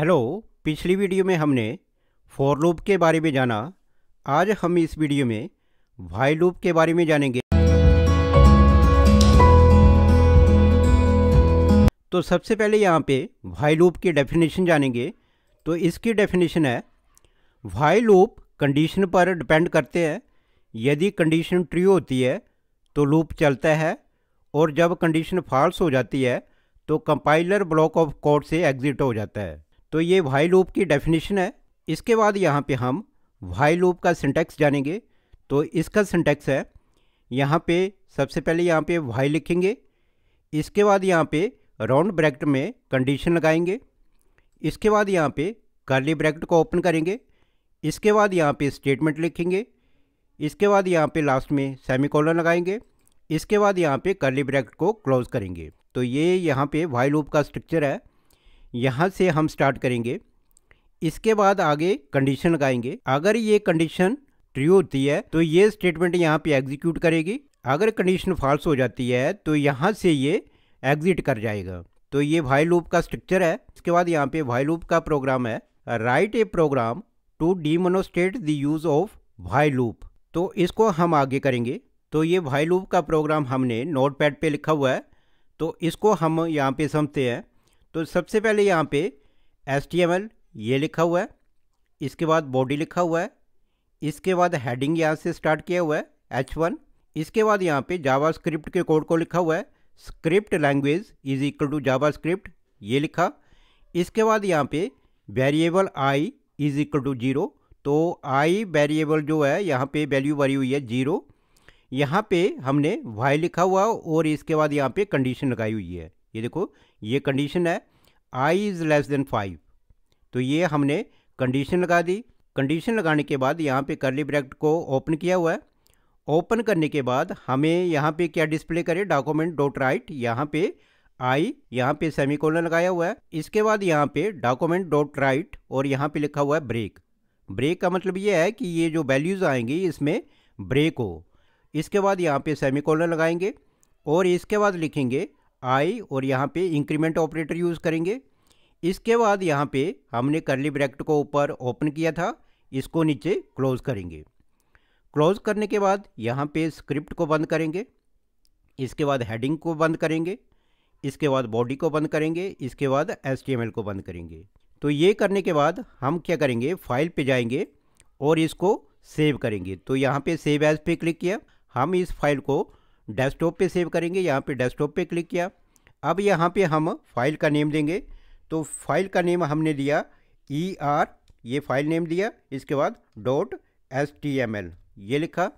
hello पिछली video में हमने फॉर लूप के बारे में जाना आज हम इस वीडियो में वाई लूप के बारे में जानेंगे तो सबसे पहले यहाँ पे वाई लूप की डेफिनेशन जानेंगे तो इसकी डेफिनेशन है वाई लूप कंडीशन पर डिपेंड करते हैं यदि कंडीशन ट्री होती है तो लूप चलता है और जब कंडीशन फॉल्स हो जाती है तो कंपाइलर ब्लॉक ऑफ कोड से एग्ज़िट हो जाता है तो ये वाई लूप की डेफिनेशन है इसके बाद यहाँ पे हम वाई लूप का सिंटेक्स जानेंगे तो इसका सिंटेक्स है यहाँ पे सबसे पहले यहाँ पे वाई लिखेंगे इसके बाद यहाँ पे राउंड ब्रैकेट में कंडीशन लगाएंगे इसके बाद यहाँ पे कर्ली ब्रैकेट को ओपन करेंगे इसके बाद यहाँ पे स्टेटमेंट लिखेंगे इसके बाद यहाँ पे लास्ट में सेमी कॉलर लगाएंगे इसके बाद यहाँ पे कर्ली ब्रैकेट को क्लोज करेंगे तो ये यहाँ पे वाई लूप का स्ट्रक्चर है यहाँ से हम स्टार्ट करेंगे इसके बाद आगे कंडीशन लगाएंगे अगर ये कंडीशन ट्रू होती है तो ये स्टेटमेंट यहाँ पे एग्जीक्यूट करेगी अगर कंडीशन फॉल्स हो जाती है तो यहाँ से ये एग्जिट कर जाएगा तो ये वाई लूप का स्ट्रक्चर है इसके बाद यहाँ पे वाई लूप का प्रोग्राम है write a program to demonstrate the use of while loop तो इसको हम आगे करेंगे तो ये वाई लूप का प्रोग्राम हमने नोट पैड पर लिखा हुआ है तो इसको हम यहाँ पे समझते हैं तो सबसे पहले यहाँ पे एस ये लिखा हुआ है इसके बाद बॉडी लिखा हुआ है इसके बाद हेडिंग यहाँ से स्टार्ट किया हुआ है एच वन इसके बाद यहाँ पे जावा स्क्रिप्ट के कोड को लिखा हुआ है script language is equal to JavaScript ये लिखा इसके बाद यहाँ पे variable i is equal to zero तो आई वेरिएबल जो है यहाँ पे वैल्यू भरी हुई है जीरो यहाँ पे हमने वाई लिखा हुआ और इसके बाद यहाँ पे कंडीशन लगाई हुई है ये देखो ये कंडीशन है i is less than five तो ये हमने कंडीशन लगा दी कंडीशन लगाने के बाद यहाँ पे करली ब्रैकेट को ओपन किया हुआ है ओपन करने के बाद हमें यहाँ पे क्या डिस्प्ले करे डॉक्यूमेंट डॉट राइट यहाँ पे आई यहाँ पे सेमी कॉलन लगाया हुआ है इसके बाद यहाँ पे डॉक्यूमेंट डॉट राइट और यहाँ पे लिखा हुआ है ब्रेक ब्रेक का मतलब ये है कि ये जो वैल्यूज़ आएंगी इसमें ब्रेक हो इसके बाद यहाँ पे सेमी कॉलन लगाएंगे और इसके बाद लिखेंगे आई और यहाँ पे इंक्रीमेंट ऑपरेटर यूज़ करेंगे इसके बाद यहाँ पे हमने करली ब्रैकेट को ऊपर ओपन किया था इसको नीचे क्लोज़ करेंगे क्लोज़ करने के बाद यहाँ पे स्क्रिप्ट को बंद करेंगे इसके बाद हेडिंग को बंद करेंगे इसके बाद बॉडी को बंद करेंगे इसके बाद एस को बंद करेंगे तो ये करने के बाद हम क्या करेंगे फाइल पर जाएंगे और इसको सेव करेंगे तो यहाँ पे सेव एज पे क्लिक किया हम इस फाइल को डेस्कटॉप पे सेव करेंगे यहाँ पे डेस्कटॉप पे क्लिक किया अब यहाँ पे हम फाइल का नेम देंगे तो फाइल का नेम हमने दिया ई e आर ये फाइल नेम दिया इसके बाद dot S T M L ये लिखा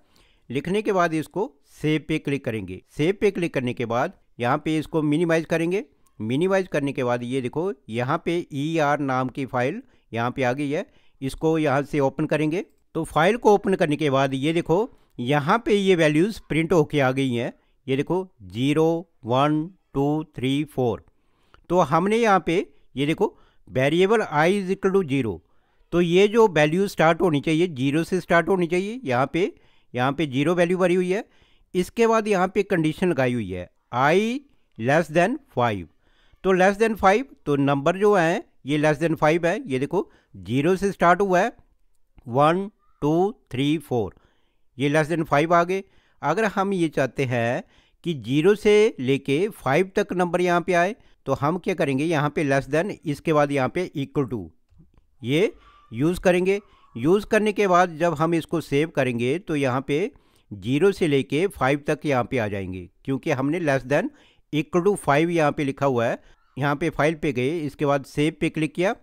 लिखने के बाद इसको सेव पे क्लिक करेंगे सेव पे क्लिक करने के बाद यहाँ पे इसको मिनिमाइज़ करेंगे मिनिमाइज़ करने के बाद ये देखो यहाँ पे ई e आर नाम की फ़ाइल यहाँ पे आ गई है इसको यहाँ से ओपन करेंगे तो फाइल को ओपन करने के बाद ये देखो यहाँ पे ये वैल्यूज़ प्रिंट होके आ गई हैं ये देखो zero one two three four तो हमने यहाँ पे ये देखो variable i is equal to zero तो ये जो वैल्यू स्टार्ट होनी चाहिए जीरो से स्टार्ट होनी चाहिए यहाँ पे यहाँ पे जीरो वैल्यू भरी हुई है इसके बाद यहाँ पे कंडीशन लगाई हुई है आई लेस देन फाइव तो लेस देन फाइव तो नंबर जो है ये लेस देन फाइव है ये देखो जीरो से स्टार्ट हुआ है वन टू थ्री फोर ये लेस देन फाइव आ गए अगर हम ये चाहते हैं कि जीरो से लेके फाइव तक नंबर यहाँ पे आए तो हम क्या करेंगे यहाँ पे लेस देन इसके बाद यहाँ पे इक्वल टू ये यूज़ करेंगे यूज़ करने के बाद जब हम इसको सेव करेंगे तो यहाँ पे जीरो से लेके फाइव तक यहाँ पे आ जाएंगे क्योंकि हमने less than equal to five यहाँ पे लिखा हुआ है यहाँ पे फाइल पे गए इसके बाद सेव पे क्लिक किया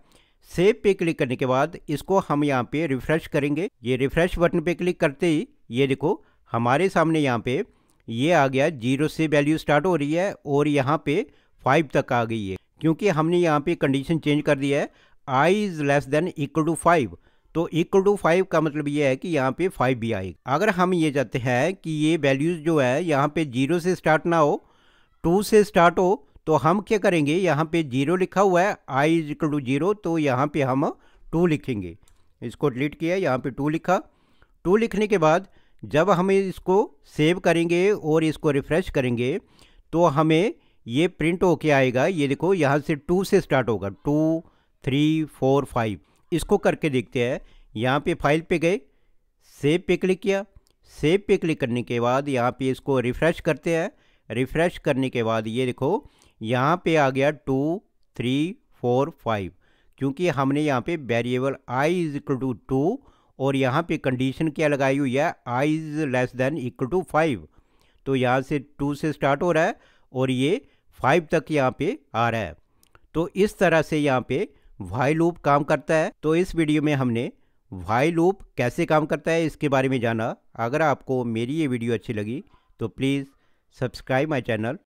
सेव पे क्लिक करने के बाद इसको हम यहाँ पे रिफ़्रेश करेंगे ये रिफ़्रेश बटन पे क्लिक करते ही ये देखो हमारे सामने यहाँ पे ये आ गया जीरो से वैल्यू स्टार्ट हो रही है और यहाँ पे फाइव तक आ गई है क्योंकि हमने यहाँ पे कंडीशन चेंज कर दिया है i is less than equal to five तो इक्वल टू फाइव का मतलब ये है कि यहाँ पे फाइव भी आएगा अगर हम ये चाहते हैं कि ये वैल्यूज़ जो है यहाँ पे जीरो से स्टार्ट ना हो टू से स्टार्ट हो तो हम क्या करेंगे यहाँ पे जीरो लिखा हुआ है i is equal to zero तो यहाँ पे हम टू लिखेंगे इसको डिलीट किया यहाँ पे टू लिखा टू लिखने के बाद जब हम इसको सेव करेंगे और इसको रिफ़्रेश करेंगे तो हमें ये प्रिंट होके आएगा ये देखो यहाँ से टू से स्टार्ट होगा टू थ्री फोर फाइव इसको करके देखते हैं यहाँ पे फाइल पे गए सेव पे क्लिक किया सेव पे क्लिक करने के बाद यहाँ पे इसको रिफ़्रेश करते हैं रिफ़्रेश करने के बाद ये देखो यहाँ पे आ गया टू थ्री फोर फाइव क्योंकि हमने यहाँ पे variable i is equal to two और यहाँ पे कंडीशन क्या लगाई हुई है i is less than equal to five तो यहाँ से टू से स्टार्ट हो रहा है और ये फाइव तक यहाँ पे आ रहा है तो इस तरह से यहाँ पे वाई लूप काम करता है तो इस वीडियो में हमने वाई लूप कैसे काम करता है इसके बारे में जाना अगर आपको मेरी ये वीडियो अच्छी लगी तो प्लीज़ सब्सक्राइब माई चैनल